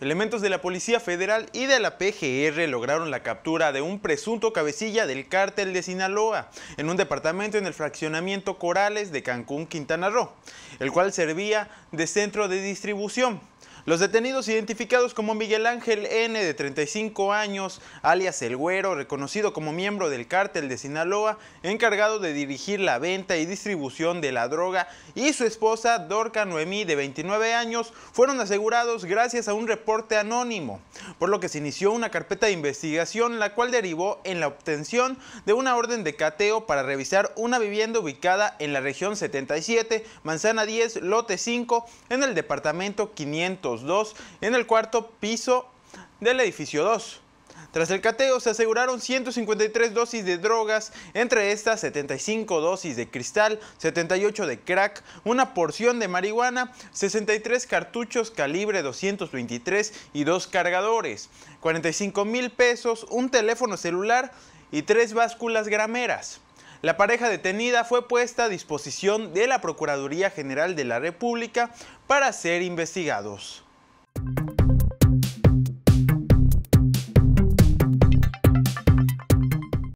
Elementos de la Policía Federal y de la PGR lograron la captura de un presunto cabecilla del cártel de Sinaloa en un departamento en el fraccionamiento Corales de Cancún, Quintana Roo, el cual servía de centro de distribución. Los detenidos identificados como Miguel Ángel N, de 35 años, alias El Güero, reconocido como miembro del cártel de Sinaloa, encargado de dirigir la venta y distribución de la droga, y su esposa Dorca Noemí, de 29 años, fueron asegurados gracias a un reporte anónimo, por lo que se inició una carpeta de investigación, la cual derivó en la obtención de una orden de cateo para revisar una vivienda ubicada en la región 77, manzana 10, lote 5, en el departamento 500 2 en el cuarto piso del edificio 2. Tras el cateo se aseguraron 153 dosis de drogas, entre estas 75 dosis de cristal, 78 de crack, una porción de marihuana, 63 cartuchos calibre 223 y dos cargadores, 45 mil pesos, un teléfono celular y tres básculas grameras. La pareja detenida fue puesta a disposición de la Procuraduría General de la República para ser investigados.